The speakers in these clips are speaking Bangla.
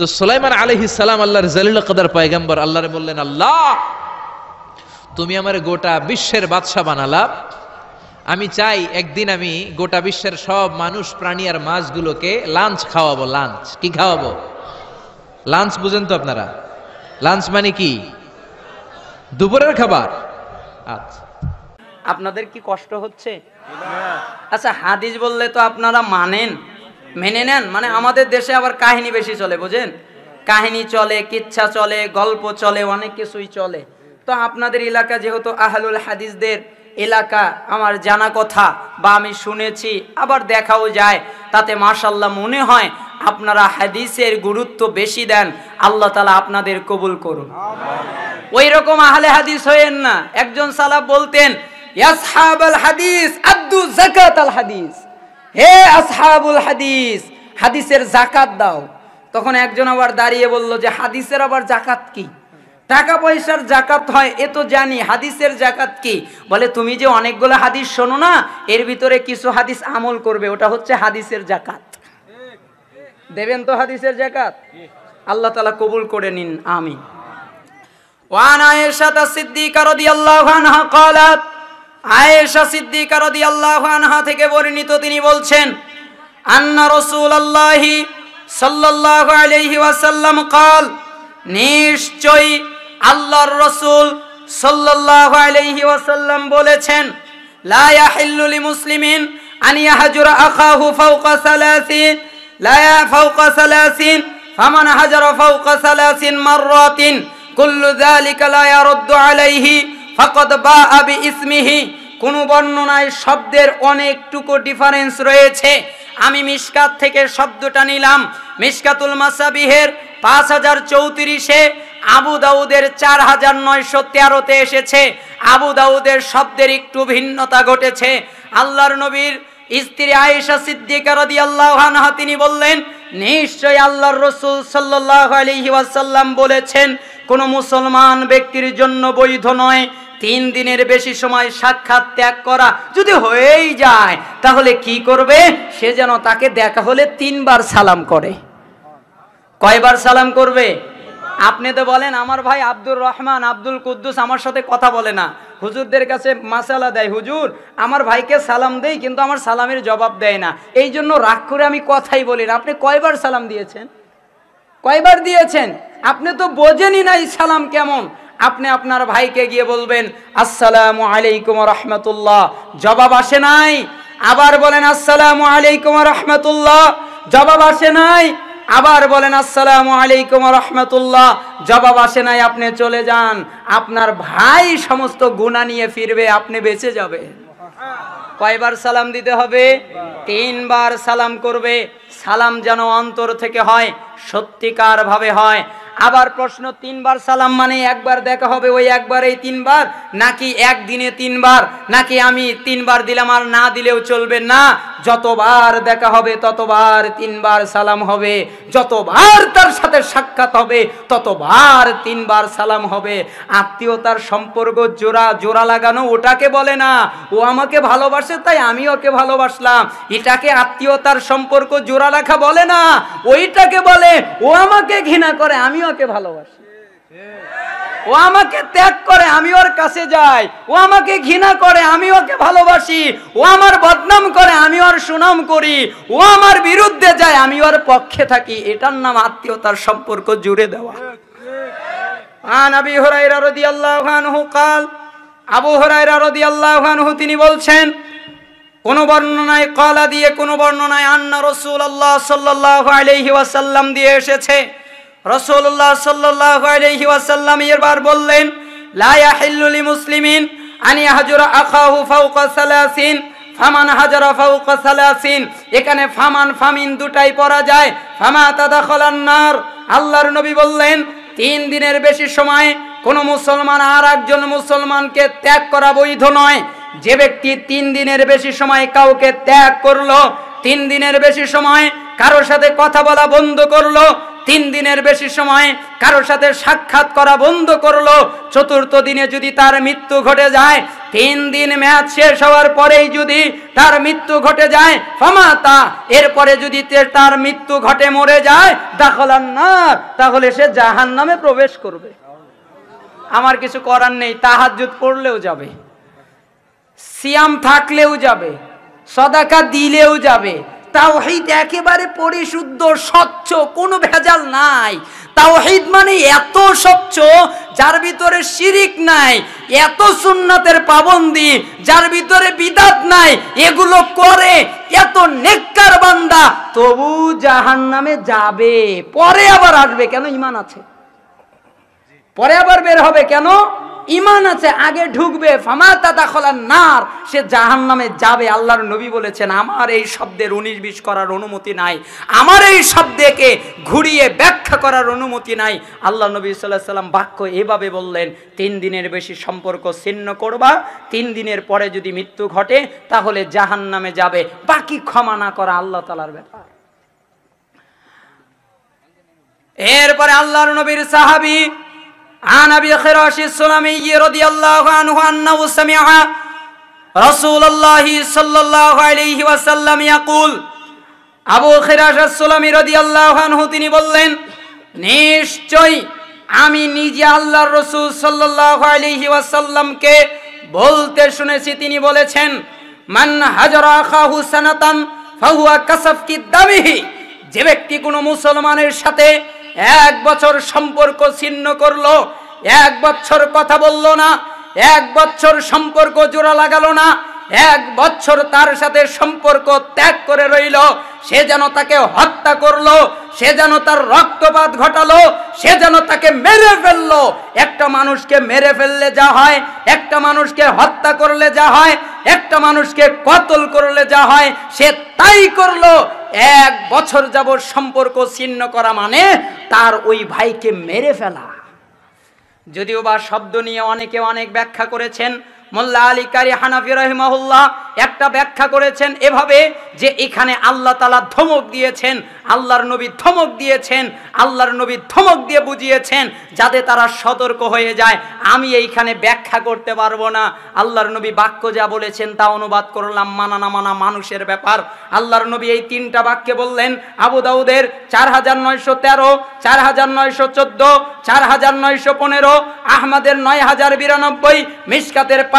তো সোলাইমান আলহ ইসালাম আল্লাহর জলিল কদার পায়গাম্বর আল্লাহ বললেন আল্লাহ তুমি আমার গোটা বিশ্বের বাদশাহ বানালা আমি চাই একদিন আমি গোটা বিশ্বের সব মানুষ প্রাণী আর মাছগুলোকে লাঞ্চ খাওয়াবো লাঞ্চ কি খাওয়াবো লাঞ্চ বুঝেন তো আপনারা লাঞ্চ মানে কি দুপুরের খাবার আচ্ছা আপনাদের কি কষ্ট হচ্ছে আচ্ছা হাদিস বললে তো আপনারা মানেন মেনে নেন মানে আমাদের দেশে আবার কাহিনী বেশি চলে বুঝেন কাহিনী চলে কিচ্ছা চলে গল্প চলে অনেক কিছুই চলে তো আপনাদের এলাকা যেহেতু আহলুল হাদিসদের এলাকা আমার জানা কথা বা আমি শুনেছি আবার দেখাও যায় তাতে মাশাল্লাহ মনে হয় আপনারা হাদিসের গুরুত্ব বেশি দেন আল্লাহ তালা আপনাদের কবুল করুন ওই রকম আহলে হাদিস হয়েন না একজন সালাব বলতেন হাদিস আব্দু জাকাত আল হাদিস হে আসহাবুল হাদিস হাদিসের জাকাত দাও তখন একজন আবার দাঁড়িয়ে বলল যে হাদিসের আবার জাকাত কি টাকা পয়সার জাকাত হয় এ তো জানি হাদিসের জাকাত কি বলে তুমি যে অনেকগুলো হাদিস শোনো না এর ভিতরে কিছু হাদিস আমল করবে ওটা হচ্ছে হাদিসের জাকাত দেবেন তো হাদিসের জাকাত আল্লাহ তালা কবুল করে নিন আমি ওয়ান আয়েশা সিদ্দিকা রাদিয়াল্লাহু আনহা قالت আয়েশা সিদ্দিকা রাদিয়াল্লাহু আনহা থেকে বর্ণিত তিনি বলছেন আন্না রাসূলুল্লাহি সাল্লাল্লাহু আলাইহি ওয়াসাল্লাম قال নিশ্চয়ই আল্লাহর রাসূল সাল্লাল্লাহু আলাইহি ওয়াসাল্লাম বলেছেন লা ইয়াহিল্লু লিমুসলিমিন আন ইয়াহজুরা আখাহু ফাওকা সালাসিন লা ফাওকা সালাসিন ফামান হাজারা ফাওকা সালাসিন মাররাতিন কুল্লু যালিকা লা ইয়ারদ্দু আলাইহি ফাকদ বা আবি ইসমিহি কোনো বর্ণনায় শব্দের অনেকটুকু ডিফারেন্স রয়েছে আমি মিসকাত থেকে শব্দটা নিলাম মিসকাতুল মাসাবিহের পাঁচ হাজার চৌত্রিশে আবু দাউদের চার হাজার নয়শো তেরোতে এসেছে আবু দাউদের শব্দের একটু ভিন্নতা ঘটেছে আল্লাহর নবীর স্ত্রী আয়েশা সিদ্দিকা আল্লাহ আল্লাহানহা তিনি বললেন নিশ্চয় আল্লাহর রসুল সাল্লাহ আলহি বলেছেন কোনো মুসলমান ব্যক্তির জন্য বৈধ নয় তিন দিনের বেশি সময় সাক্ষাৎ ত্যাগ করা যদি হয়েই যায় তাহলে কি করবে সে যেন তাকে দেখা হলে তিনবার সালাম করে কয়বার সালাম করবে আপনি তো বলেন আমার ভাই আব্দুর রহমান আব্দুল কুদ্দুস আমার সাথে কথা বলে না হুজুরদের কাছে মাসালা দেয় হুজুর আমার ভাইকে সালাম দেই কিন্তু আমার সালামের জবাব দেয় না এই জন্য রাগ করে আমি কথাই বলি না আপনি কয়বার সালাম দিয়েছেন কয়বার দিয়েছেন আপনি তো বোঝেনই না এই সালাম কেমন আপনি আপনার ভাইকে গিয়ে বলবেন আসসালামু আলাইকুম রহমতুল্লাহ জবাব আসে নাই আবার বলেন আসসালামু আলাইকুম রহমতুল্লাহ জবাব আসে নাই আবার বলেন আসসালামু আলাইকুম রহমতুল্লাহ জবাব আসে নাই আপনি চলে যান আপনার ভাই সমস্ত গুণা নিয়ে ফিরবে আপনি বেঁচে যাবে কয়বার সালাম দিতে হবে তিনবার সালাম করবে সালাম যেন অন্তর থেকে হয় সত্যিকারভাবে হয় আবার প্রশ্ন তিনবার সালাম মানে একবার দেখা হবে ওই একবারেই তিনবার নাকি একদিনে তিনবার নাকি আমি তিনবার দিলাম আর না দিলেও চলবে না যতবার দেখা হবে ততবার তিনবার সালাম হবে যতবার তার সাথে সাক্ষাৎ হবে ততবার তিনবার সালাম হবে আত্মীয়তার সম্পর্ক জোড়া জোড়া লাগানো ওটাকে বলে না ও আমাকে ভালোবাসে তাই আমি ওকে ভালোবাসলাম এটাকে আত্মীয়তার সম্পর্ক জোড়া রাখা বলে না ওইটাকে বলে ও আমাকে ঘৃণা করে আমিও আমাকে ভালোবাসে ও আমাকে ত্যাগ করে আমি ওর কাছে যাই ও আমাকে ঘৃণা করে আমি ওকে ভালোবাসি ও আমার বদনাম করে আমি ওর সুনাম করি ও আমার বিরুদ্ধে যায় আমি ওর পক্ষে থাকি এটার নাম আত্মীয়তার সম্পর্ক জুড়ে দেওয়া আন আবি হুরাইরা রাদিয়াল্লাহু আনহু কাল আবু হুরাইরা রাদিয়াল্লাহু আনহু তিনি বলছেন কোন বর্ণনায় কলা দিয়ে কোন বর্ণনায় আন্না রসুল আল্লাহ সাল্লাহ আলহি ওয়াসাল্লাম দিয়ে এসেছে রসোল্লাহ সাল্লাহ আলহি এরবার বললেন মুসলিমিন আখাহু ফামান এখানে ফামান ফামিন যায় বললেন তিন দিনের বেশি সময় কোনো মুসলমান আর একজন মুসলমানকে ত্যাগ করা বৈধ নয় যে ব্যক্তি তিন দিনের বেশি সময় কাউকে ত্যাগ করলো তিন দিনের বেশি সময় কারোর সাথে কথা বলা বন্ধ করলো তিন দিনের বেশি সময় কারোর সাথে সাক্ষাৎ করা বন্ধ করলো চতুর্থ দিনে যদি তার মৃত্যু ঘটে যায় তিন দিন ম্যাচ শেষ হওয়ার পরেই যদি তার মৃত্যু ঘটে যায় ফমাতা এরপরে যদি তার মৃত্যু ঘটে মরে যায় দাখলান না তাহলে সে জাহান নামে প্রবেশ করবে আমার কিছু করার নেই তাহাজুত পড়লেও যাবে সিয়াম থাকলেও যাবে সদাকা দিলেও যাবে তাওহিদ একেবারে পরিশুদ্ধ স্বচ্ছ কোনো ভেজাল নাই তাওহিদ মানে এত স্বচ্ছ যার ভিতরে শিরিক নাই এত সুন্নাতের পাবন্দি যার ভিতরে বিদাত নাই এগুলো করে এত নেককার বান্দা তবু জাহান নামে যাবে পরে আবার আসবে কেন ইমান আছে পরে আবার বের হবে কেন ইমান আছে আগে ঢুকবে নার সে জাহান নামে যাবে আল্লাহর নবী বলেছেন আমার এই শব্দের উনিশ বিশ করার অনুমতি নাই আমার এই শব্দকে ঘুরিয়ে ব্যাখ্যা করার অনুমতি নাই আল্লাহ নবী সাল্লাহ সাল্লাম বাক্য এভাবে বললেন তিন দিনের বেশি সম্পর্ক ছিন্ন করবা তিন দিনের পরে যদি মৃত্যু ঘটে তাহলে জাহান নামে যাবে বাকি ক্ষমা না করা আল্লাহ তালার ব্যাপার এরপরে আল্লাহর নবীর সাহাবি عن أبي خراش السلمي رضي الله عنه أنه سمع رسول الله صلى الله عليه وسلم يقول আবু খিরাস আসসালামি রাদিয়াল্লাহু আনহু তিনি বললেন নিশ্চয় আমি নিজে আল্লাহর রসুল সাল্লাল্লাহু আলাইহি ওয়াসাল্লামকে বলতে শুনেছি তিনি বলেছেন মান হাজারা যে ব্যক্তি কোনো মুসলমানের সাথে এক বছর সম্পর্ক ছিন্ন করলো এক বছর কথা বলল না এক বছর সম্পর্ক জোড়া লাগালো না এক বছর তার সাথে সম্পর্ক ত্যাগ করে রইল সে যেন তাকে হত্যা করলো সে যেন তার রক্তপাত ঘটালো সে যেন তাকে মেরে ফেললো একটা মানুষকে মেরে ফেললে যা হয় একটা মানুষকে হত্যা করলে যা হয় একটা মানুষকে কতল করলে যা হয় সে তাই করলো এক বছর যাব সম্পর্ক ছিন্ন করা মানে তার ওই ভাইকে মেরে ফেলা যদিও বা শব্দ নিয়ে অনেকে অনেক ব্যাখ্যা করেছেন মোল্লা আলী কারি হানাফি রহিমাহুল্লাহ একটা ব্যাখ্যা করেছেন এভাবে যে এখানে আল্লাহ তালা ধমক দিয়েছেন আল্লাহর নবী ধমক দিয়েছেন আল্লাহর নবী ধমক দিয়ে বুঝিয়েছেন যাতে তারা সতর্ক হয়ে যায় আমি এইখানে ব্যাখ্যা করতে পারবো না আল্লাহর নবী বাক্য যা বলেছেন তা অনুবাদ করলাম মানানা মানা মানুষের ব্যাপার আল্লাহর নবী এই তিনটা বাক্যে বললেন আবু দাউদের চার হাজার নয়শো তেরো চার হাজার নয়শো চোদ্দ চার হাজার নয়শো পনেরো আহমদের নয় হাজার বিরানব্বই মিসকাতের পাঁচ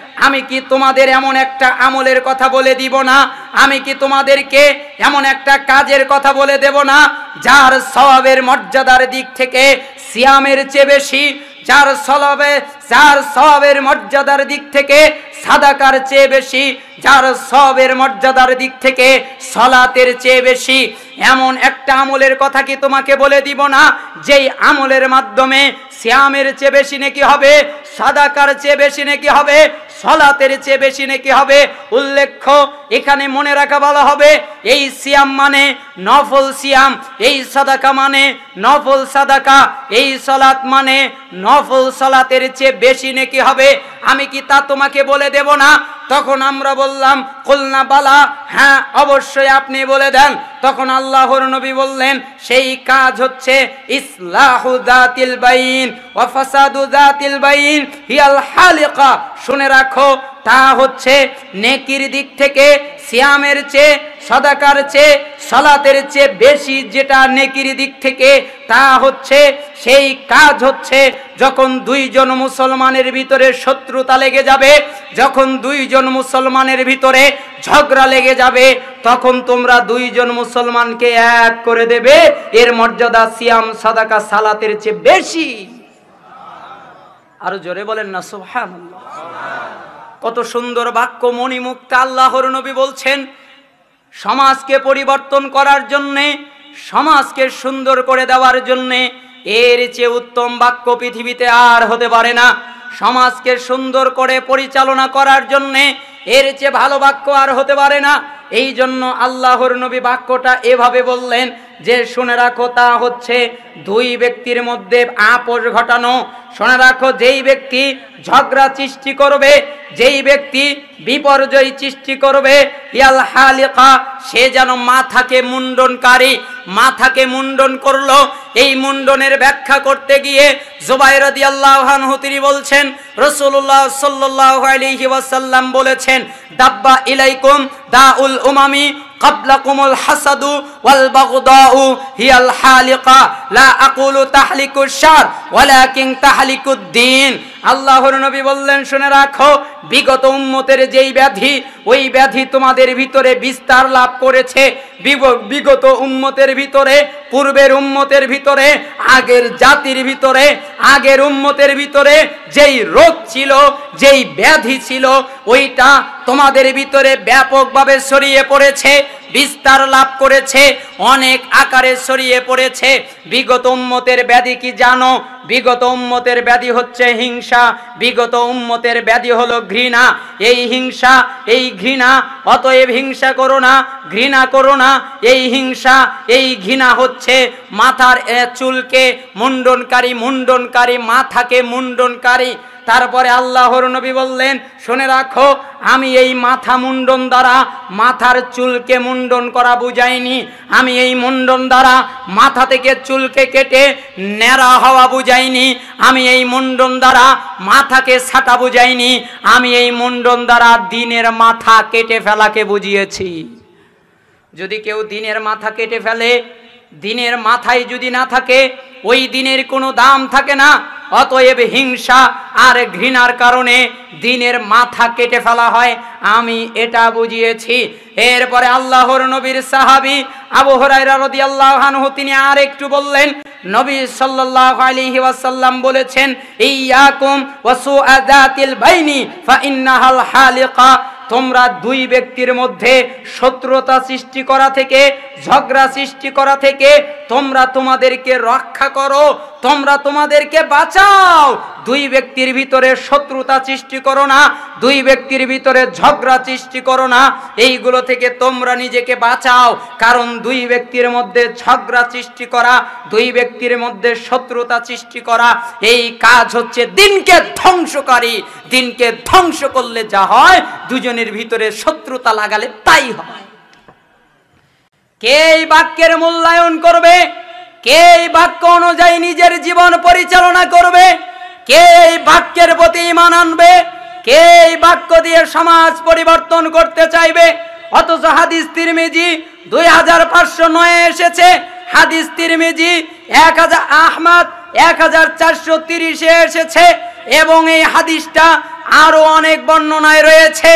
আমি কি তোমাদের এমন একটা আমলের কথা বলে দিব না আমি কি তোমাদেরকে এমন একটা কাজের কথা বলে দেব না যার স্বভাবের মর্যাদার দিক থেকে সিয়ামের চেয়ে বেশি যার সলবে যার সবের মর্যাদার দিক থেকে সাদাকার চেয়ে বেশি যার সবের মর্যাদার দিক থেকে সলাতের চেয়ে বেশি এমন একটা আমলের কথা কি তোমাকে বলে দিব না যেই আমলের মাধ্যমে শ্যামের চেয়ে বেশি নাকি হবে সাদাকার চেয়ে বেশি নাকি হবে সলাতের চেয়ে বেশি নাকি হবে উল্লেখ্য এখানে মনে রাখা ভালো হবে এই সিয়াম মানে নফল সিয়াম এই সাদাকা মানে নফল সাদাকা এই সলাত মানে নফল সলাতের চেয়ে বেশি নাকি হবে আমি কি তা তোমাকে বলে দেব না তখন আমরা বললাম কলনা বালা হ্যাঁ অবশ্যই আপনি বলে দেন তখন আল্লাহর নবী বললেন সেই কাজ হচ্ছে শুনে রাখো তা হচ্ছে নেকির দিক থেকে সিয়ামের চেয়ে সদাকার চেয়ে সলাতের চেয়ে বেশি যেটা নেকির দিক থেকে তা হচ্ছে সেই কাজ হচ্ছে যখন দুইজন মুসলমানের ভিতরে শত্রুতা লেগে যাবে যখন দুইজন মুসলমানের ভিতরে ঝগড়া লেগে যাবে তখন তোমরা দুইজন মুসলমানকে এক করে দেবে এর মর্যাদা সিয়াম সাদাকা সালাতের চেয়ে বেশি আরো জোরে বলেন না সোহান কত সুন্দর বাক্য মণিমুক্তা আল্লাহর নবী বলছেন সমাজকে পরিবর্তন করার জন্যে সমাজকে সুন্দর করে দেওয়ার জন্যে এর চেয়ে উত্তম বাক্য পৃথিবীতে আর হতে পারে না সমাজকে সুন্দর করে পরিচালনা করার জন্যে এর চেয়ে ভালো বাক্য আর হতে পারে না এই জন্য আল্লাহর নবী বাক্যটা এভাবে বললেন যে শুনে রাখো তা হচ্ছে দুই ব্যক্তির মধ্যে আপোষ ঘটানো শুনে রাখো যেই ব্যক্তি ঝগড়া সৃষ্টি করবে যেই ব্যক্তি বিপর্যয় সৃষ্টি করবে ইয়াল হালিকা সে যেন মাথাকে মুন্ডনকারী মাথাকে মুন্ডন করলো এই মুন্ডনের ব্যাখ্যা করতে গিয়ে জুবাইরদি আল্লাহানহু তিনি বলছেন রসুল্লাহ সাল্লাহ আলিহি ওয়াসাল্লাম বলেছেন দাব্বা ইলাইকুম দাউল উল উমামি হাসাদু الحسد والبغضاء هي الحالقة লা আকুলু تحليك الشر ولكن تحليك الدين আল্লাহর নবী বললেন শুনে রাখো বিগত উম্মতের যেই ব্যাধি ওই ব্যাধি তোমাদের ভিতরে বিস্তার লাভ করেছে বিগত উম্মতের ভিতরে পূর্বের উম্মতের ভিতরে আগের জাতির ভিতরে আগের উম্মতের ভিতরে যেই রোগ ছিল যেই ব্যাধি ছিল ওইটা তোমাদের ভিতরে ব্যাপকভাবে ছড়িয়ে পড়েছে বিস্তার লাভ করেছে অনেক আকারে ছড়িয়ে পড়েছে বিগত উম্মতের ব্যাধি কি জানো বিগত উম্মতের ব্যাধি হচ্ছে হিংসা বিগত উম্মতের ব্যাধি হলো ঘৃণা এই হিংসা এই ঘৃণা অতএব হিংসা করো না ঘৃণা করো না এই হিংসা এই ঘৃণা হচ্ছে মাথার চুলকে মুন্ডনকারী মুন্ডনকারী মাথাকে মুন্ডনকারী তারপরে আল্লাহর নবী বললেন শুনে রাখো আমি এই মাথা মুন্ডন দ্বারা মাথার চুলকে মুন্ডন করা বুঝাইনি আমি এই মুন্ডন দ্বারা মাথা থেকে চুলকে কেটে ন্যাড়া হওয়া বুঝাই বুঝাইনি আমি এই মুন্ডন দ্বারা মাথাকে ছাটা বুঝাইনি আমি এই মুন্ডন দ্বারা দিনের মাথা কেটে ফেলাকে বুঝিয়েছি যদি কেউ দিনের মাথা কেটে ফেলে দিনের মাথায় যদি না থাকে ওই দিনের কোনো দাম থাকে না অতএব হিংসা আর ঘৃণার কারণে দিনের মাথা কেটে ফেলা হয় আমি এটা বুঝিয়েছি এরপরে আল্লাহর নবীর সাহাবি আবু হরাইরা রাদিয়াল্লাহু আনহু তিনি আর একটু বললেন নবী সাল্লাল্লাহু আলাইহি ওয়াসাল্লাম বলেছেন ইয়াকুম ওয়াসুআযাতিল বাইনি ফাইন্নাহাল হালিকা তোমরা দুই ব্যক্তির মধ্যে শত্রুতা সৃষ্টি করা থেকে ঝগড়া সৃষ্টি করা থেকে তোমরা তোমাদেরকে রক্ষা করো তোমরা তোমাদেরকে বাঁচাও দুই ব্যক্তির ভিতরে শত্রুতা সৃষ্টি করো না দুই ব্যক্তির ভিতরে ঝগড়া সৃষ্টি করো না এইগুলো থেকে তোমরা নিজেকে বাঁচাও কারণ দুই ব্যক্তির মধ্যে ঝগড়া সৃষ্টি করা দুই ব্যক্তির মধ্যে শত্রুতা সৃষ্টি করা এই কাজ হচ্ছে দিনকে ধ্বংসকারী দিনকে ধ্বংস করলে যা হয় দুজনের ভিতরে শত্রুতা লাগালে তাই হয় কে এই বাক্যের মূল্যায়ন করবে কে এই বাক্য অনুযায়ী নিজের জীবন পরিচালনা করবে কে এই বাক্যের প্রতি ইমান আনবে কে এই বাক্য দিয়ে সমাজ পরিবর্তন করতে চাইবে অথচ হাদিস তিরমিজি দুই হাজার পাঁচশো নয় এসেছে হাদিস তিরমিজি এক হাজার আহমাদ এক হাজার চারশো তিরিশে এসেছে এবং এই হাদিসটা আরো অনেক বর্ণনায় রয়েছে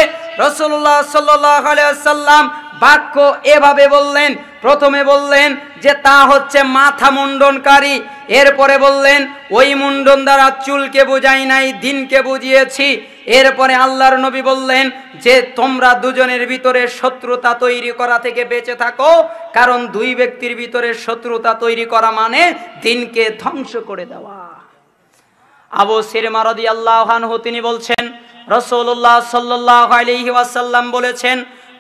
রসুল্লাহ সাল্লাহ সাল্লাম বাক্য এভাবে বললেন প্রথমে বললেন যে তা হচ্ছে মাথা মুন্ডনকারী এরপরে বললেন ওই মুন্ডন দ্বারা চুলকে বুঝাই নাই দিনকে বুঝিয়েছি এরপরে আল্লাহর নবী বললেন যে তোমরা দুজনের ভিতরে শত্রুতা তৈরি করা থেকে বেঁচে থাকো কারণ দুই ব্যক্তির ভিতরে শত্রুতা তৈরি করা মানে দিনকে ধ্বংস করে দেওয়া আবু সিরমারদি আল্লাহ তিনি বলছেন রসল্লাহ সাল্লাহ আলিহি ওয়াসাল্লাম বলেছেন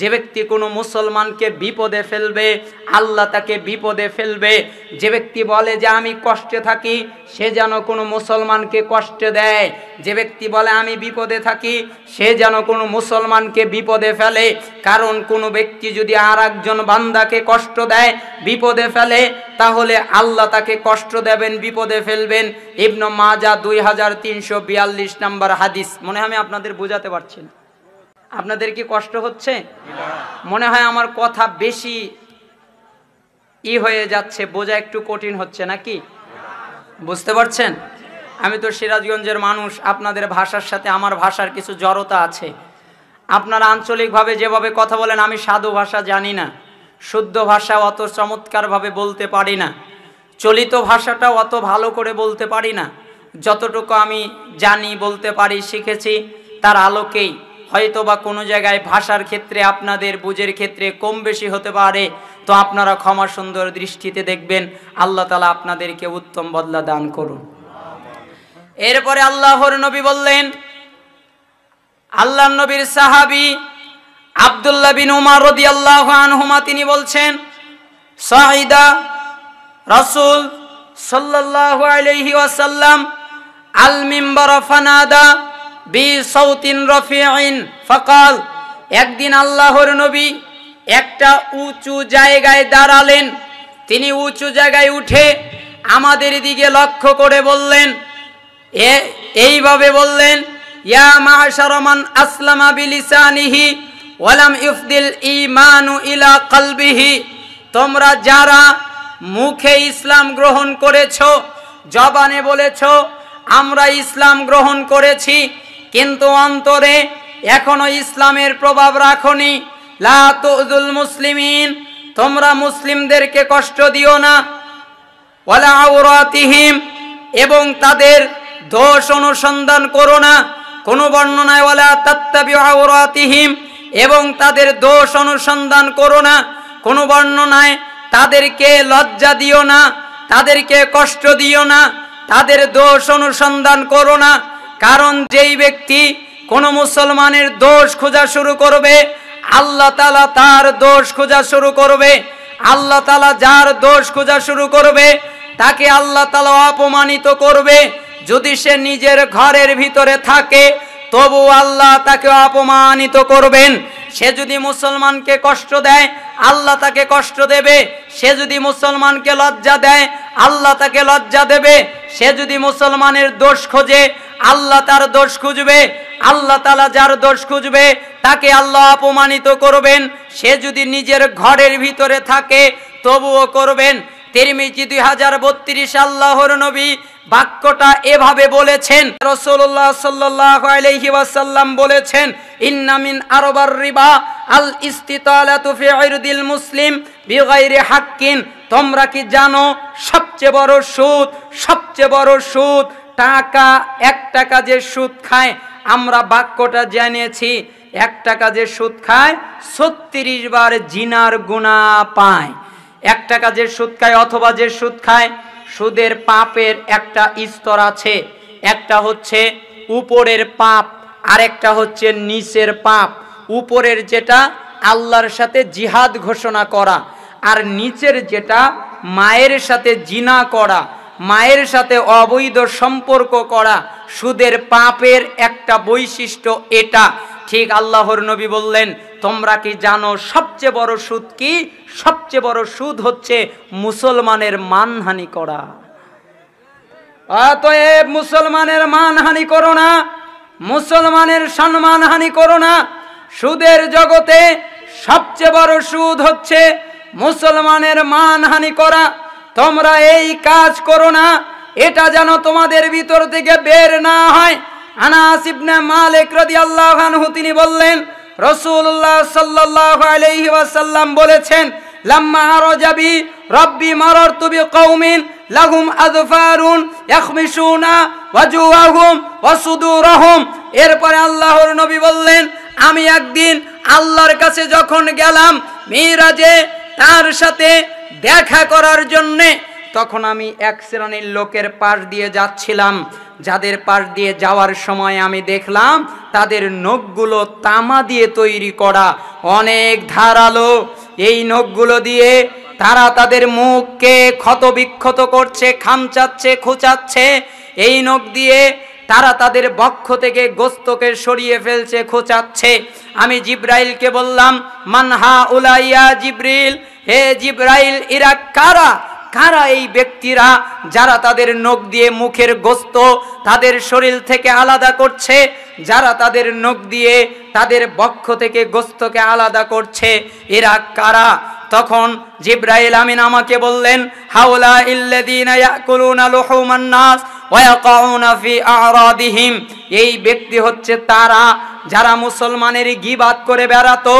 যে ব্যক্তি কোনো মুসলমানকে বিপদে ফেলবে আল্লাহ তাকে বিপদে ফেলবে যে ব্যক্তি বলে যে আমি কষ্টে থাকি সে যেন কোনো মুসলমানকে কষ্টে দেয় যে ব্যক্তি বলে আমি বিপদে থাকি সে যেন কোনো মুসলমানকে বিপদে ফেলে কারণ কোনো ব্যক্তি যদি আর একজন বান্দাকে কষ্ট দেয় বিপদে ফেলে তাহলে আল্লাহ তাকে কষ্ট দেবেন বিপদে ফেলবেন ইবন মাজা দুই হাজার তিনশো বিয়াল্লিশ নম্বর হাদিস মনে হয় আমি আপনাদের বোঝাতে পারছি না আপনাদের কি কষ্ট হচ্ছে মনে হয় আমার কথা বেশি ই হয়ে যাচ্ছে বোঝা একটু কঠিন হচ্ছে নাকি বুঝতে পারছেন আমি তো সিরাজগঞ্জের মানুষ আপনাদের ভাষার সাথে আমার ভাষার কিছু জড়তা আছে আপনারা আঞ্চলিকভাবে যেভাবে কথা বলেন আমি সাধু ভাষা জানি না শুদ্ধ ভাষা অত চমৎকারভাবে বলতে পারি না চলিত ভাষাটা অত ভালো করে বলতে পারি না যতটুকু আমি জানি বলতে পারি শিখেছি তার আলোকেই হয়তো বা কোনো জায়গায় ভাষার ক্ষেত্রে আপনাদের বুঝের ক্ষেত্রে কম বেশি হতে পারে তো আপনারা ক্ষমা সুন্দর দৃষ্টিতে দেখবেন আল্লাহ তালা আপনাদেরকে উত্তম বদলা দান করুন এরপরে আল্লাহর নবী বললেন আল্লাহ নবীর সাহাবি আবদুল্লাহ বিন উমার রদি আল্লাহ আনহুমা তিনি বলছেন সাহিদা রসুল সাল্লাহ আলহি ওয়াসাল্লাম আলমিম্বর ফানাদা বি সৌতিন রফিআইন ফকাল একদিন আল্লাহর নবী একটা উঁচু জায়গায় দাঁড়ালেন তিনি উঁচু জায়গায় উঠে আমাদের দিকে লক্ষ্য করে বললেন এ এইভাবে বললেন ইয়া মাহাশারমান আসলামা বিলিসানিহি ওয়ালাম ইফদিল ইমানু ইলা কলবিহি তোমরা যারা মুখে ইসলাম গ্রহণ করেছ জবানে বলেছ আমরা ইসলাম গ্রহণ করেছি কিন্তু অন্তরে এখনো ইসলামের প্রভাব রাখনি লাতুজুল মুসলিমিন তোমরা মুসলিমদেরকে কষ্ট দিও না ওয়ালা আওরাতিহিম এবং তাদের দোষ অনুসন্ধান করো না কোনো বর্ণনায় ওয়ালা তাত্তাবি আওরাতিহিম এবং তাদের দোষ অনুসন্ধান করো না কোনো বর্ণনায় তাদেরকে লজ্জা দিও না তাদেরকে কষ্ট দিও না তাদের দোষ অনুসন্ধান করো না কারণ যেই ব্যক্তি কোনো মুসলমানের দোষ খোঁজা শুরু করবে আল্লাহ তালা তার দোষ খোঁজা শুরু করবে আল্লাহ তালা যার দোষ খোঁজা শুরু করবে তাকে আল্লাহ তালা অপমানিত করবে যদি সে নিজের ঘরের ভিতরে থাকে তবু আল্লাহ তাকে অপমানিত করবেন সে যদি মুসলমানকে কষ্ট দেয় আল্লাহ তাকে কষ্ট দেবে সে যদি মুসলমানকে লজ্জা দেয় আল্লাহ তাকে লজ্জা দেবে সে যদি মুসলমানের দোষ খোঁজে আল্লাহ তার দোষ খুঁজবে আল্লাহ তালা যার দোষ খুঁজবে তাকে আল্লাহ অপমানিত করবেন সে যদি নিজের ঘরের ভিতরে থাকে তবুও করবেন তিরমিজি দুই হাজার বত্রিশ আল্লাহর নবী বাক্যটা এভাবে বলেছেন রসোল্লাহ সাল্লাহ আলহি ওয়াসাল্লাম বলেছেন ইন্নামিন আরবার রিবা আল ইস্তিতালাতুফিউদ্দিল মুসলিম বিগাইরে হাক্কিন তোমরা কি জানো সবচেয়ে বড় সুদ সবচেয়ে বড় সুদ টাকা এক টাকা যে সুদ খায় আমরা বাক্যটা জানিয়েছি এক টাকা যে সুদ খায় ছত্রিশ বার জিনার গুণা পায় এক টাকা যে সুদ খায় অথবা যে সুদ খায় সুদের পাপের একটা স্তর আছে একটা হচ্ছে উপরের পাপ আরেকটা হচ্ছে নিচের পাপ উপরের যেটা আল্লাহর সাথে জিহাদ ঘোষণা করা আর নিচের যেটা মায়ের সাথে জিনা করা মায়ের সাথে অবৈধ সম্পর্ক করা সুদের পাপের একটা বৈশিষ্ট্য এটা ঠিক আল্লাহর নবী বললেন তোমরা কি জানো সবচেয়ে বড় সুদ কি সবচেয়ে বড় সুদ হচ্ছে মুসলমানের মানহানি করা অতএব মুসলমানের মানহানি করো না মুসলমানের সম্মানহানি করো না সুদের জগতে সবচেয়ে বড় সুদ হচ্ছে মুসলমানের মানহানি করা তোমরা এই কাজ করো না এটা যেন তোমাদের ভিতর থেকে বের না হয় আনাস ইবনে মালিক আল্লাহ আনহু তিনি বললেন রসুল্লাহ সাল্লাল্লাহু আলাইহি ওয়াসাল্লাম বলেছেন লাম্মা আরজাবি রব্বি মারারতু কৌমিন লাহুম আযফারুন ইয়াখমিশুনা ওয়াজুহাহুম ওয়া সুদুরাহুম এরপরে আল্লাহর নবী বললেন আমি একদিন আল্লাহর কাছে যখন গেলাম মিরাজে তার সাথে দেখা করার জন্যে তখন আমি এক শ্রেণীর লোকের পাশ দিয়ে যাচ্ছিলাম যাদের পাশ দিয়ে যাওয়ার সময় আমি দেখলাম তাদের নখগুলো তামা দিয়ে তৈরি করা অনেক ধারালো এই নখগুলো দিয়ে তারা তাদের মুখকে ক্ষতবিক্ষত করছে খামচাচ্ছে খোঁচাচ্ছে এই নখ দিয়ে তারা তাদের বক্ষ থেকে গোস্তকে সরিয়ে ফেলছে খোঁচাচ্ছে আমি জিব্রাইলকে বললাম মানহা উলাইয়া জিব্রিল হে জিব্রাইল এরা কারা কারা এই ব্যক্তিরা যারা তাদের নখ দিয়ে মুখের গোস্ত তাদের শরীর থেকে আলাদা করছে যারা তাদের নখ দিয়ে তাদের বক্ষ থেকে গোস্তকে আলাদা করছে এরা কারা তখন জিব্রাইল আমিন আমাকে বললেন হাওলা ইল্লাদিনা ইয়াকুলুনা লুহুমান নাস ওয়া ইয়াকাউনা ফি আরাদিহিম এই ব্যক্তি হচ্ছে তারা যারা মুসলমানের বাদ করে বেড়াতো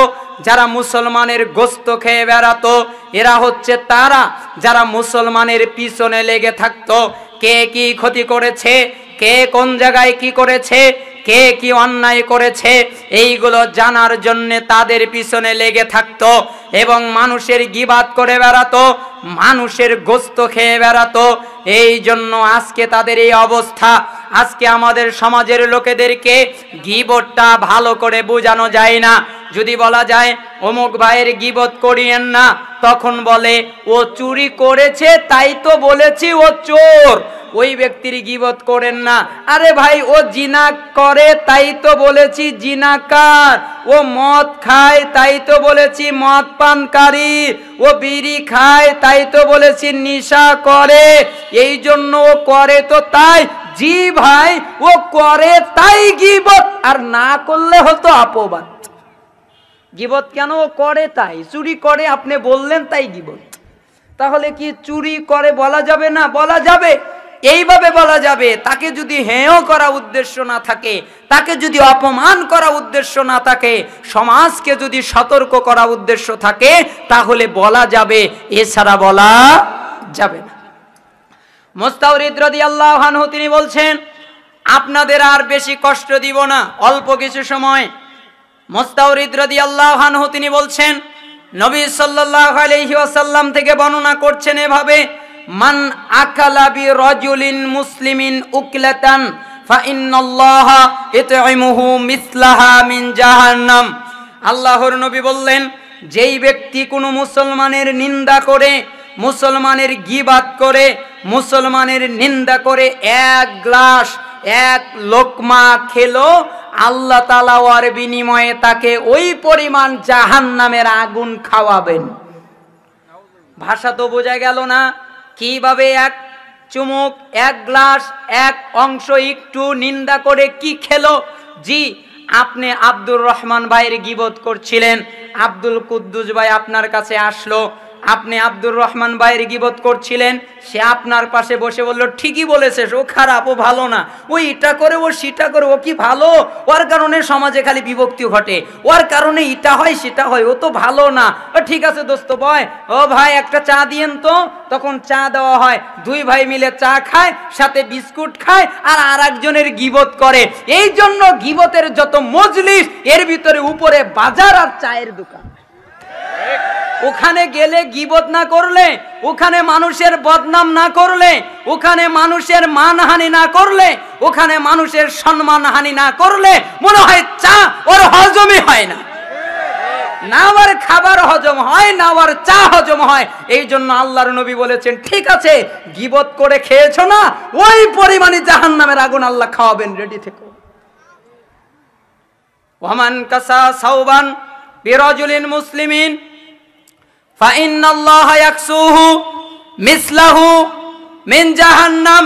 যারা মুসলমানের গোস্ত খেয়ে বেড়াতো এরা হচ্ছে তারা যারা মুসলমানের পিছনে লেগে থাকতো কে কি ক্ষতি করেছে কে কোন জায়গায় কি করেছে কে কি অন্যায় করেছে এইগুলো জানার জন্যে তাদের পিছনে লেগে থাকতো এবং মানুষের গিবাদ করে বেড়াতো মানুষের গোস্ত খেয়ে বেড়াতো এই জন্য আজকে তাদের এই অবস্থা আজকে আমাদের সমাজের লোকেদেরকে গিবটটা ভালো করে বোঝানো যায় না যদি বলা যায় অমুক ভাইয়ের গিবত করিয়েন না তখন বলে ও চুরি করেছে তাই তো বলেছি ও চোর ওই ব্যক্তির গিবত করেন না আরে ভাই ও জিনা করে তাই তো বলেছি জিনাকার ও মদ খায় তাই তো বলেছি মদ পানকারী ও বিড়ি খায় তাই তো বলেছি নিশা করে এই জন্য ও করে তো তাই জি ভাই ও করে তাই গিবত আর না করলে হতো অপবাদ গিবত কেন ও করে তাই চুরি করে আপনি বললেন তাই গিবত তাহলে কি চুরি করে বলা যাবে না বলা যাবে এইভাবে বলা যাবে তাকে যদি হেঁও করা উদ্দেশ্য না থাকে তাকে যদি অপমান করা উদ্দেশ্য না থাকে সমাজকে যদি সতর্ক করা উদ্দেশ্য থাকে তাহলে বলা যাবে এছাড়া বলা যাবে না মোস্তাউরিদ রদি আল্লাহানহ তিনি বলছেন আপনাদের আর বেশি কষ্ট দিব না অল্প কিছু সময় মোস্তাউরিদ রদি আল্লাহানহ তিনি বলছেন নবী সাল্লাহ আলহি আসাল্লাম থেকে বর্ণনা করছেন এভাবে মান আকালাবি রজুলিন মুসলিমিন উকলাতান ফাইন্নাল্লাহা ইতইমুহু মিসলাহা মিন জাহান্নাম আল্লাহর নবী বললেন যেই ব্যক্তি কোনো মুসলমানের নিন্দা করে মুসলমানের গিবাদ করে মুসলমানের নিন্দা করে এক গ্লাস এক লোকমা খেলো আল্লাহ তালাওয়ার বিনিময়ে তাকে ওই পরিমাণ জাহান নামের আগুন খাওয়াবেন ভাষা তো বোঝা গেল না কিভাবে এক চুমুক এক গ্লাস এক অংশ একটু নিন্দা করে কি খেলো জি আপনি আব্দুর রহমান ভাইয়ের গিবত করছিলেন আব্দুল কুদ্দুস ভাই আপনার কাছে আসলো আপনি আব্দুর রহমান বাইরে গিবত করছিলেন সে আপনার পাশে বসে বলল ঠিকই বলেছে ও খারাপ ও ভালো না ও এটা করে ও সেটা করে ও কি ভালো ওর কারণে সমাজে খালি বিভক্তি ঘটে ওর কারণে এটা হয় সেটা হয় ও তো ভালো না ও ঠিক আছে দোস্ত বয় ও ভাই একটা চা দিয়েন তো তখন চা দেওয়া হয় দুই ভাই মিলে চা খায় সাথে বিস্কুট খায় আর আর একজনের গিবত করে এই জন্য গিবতের যত মজলিস এর ভিতরে উপরে বাজার আর চায়ের দোকান ওখানে গেলে গিবত না করলে ওখানে মানুষের বদনাম না করলে ওখানে মানুষের মানহানি না করলে ওখানে মানুষের সম্মানহানি না করলে মনে হয় চা ওর হজমই হয় না না আবার খাবার হজম হয় না আবার চা হজম হয় এই জন্য আল্লাহর নবী বলেছেন ঠিক আছে গিবত করে খেয়েছো না ওই পরিমাণে জাহান নামের আগুন আল্লাহ খাওয়াবেন রেডি থেকো ওহমান কাসা সাউবান বিরজুলিন মুসলিমিন ফাইন্নাল্লাহ মিসলাহু মিন জাহান্নাম